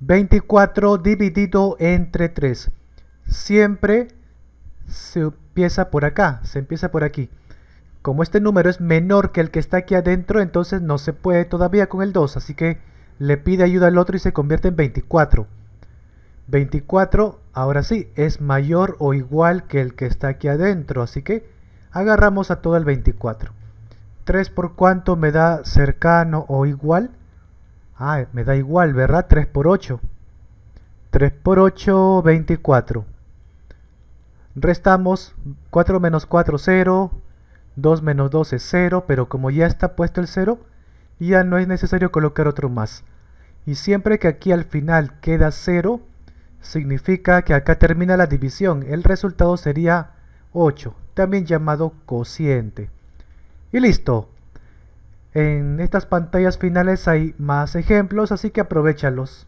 24 dividido entre 3. Siempre se empieza por acá, se empieza por aquí. Como este número es menor que el que está aquí adentro, entonces no se puede todavía con el 2. Así que le pide ayuda al otro y se convierte en 24. 24, ahora sí, es mayor o igual que el que está aquí adentro. Así que agarramos a todo el 24. 3 por cuánto me da cercano o igual Ah, me da igual, ¿verdad? 3 por 8. 3 por 8, 24. Restamos 4 menos 4, 0. 2 menos 2 es 0, pero como ya está puesto el 0, ya no es necesario colocar otro más. Y siempre que aquí al final queda 0, significa que acá termina la división. El resultado sería 8, también llamado cociente. Y listo. En estas pantallas finales hay más ejemplos, así que aprovechalos.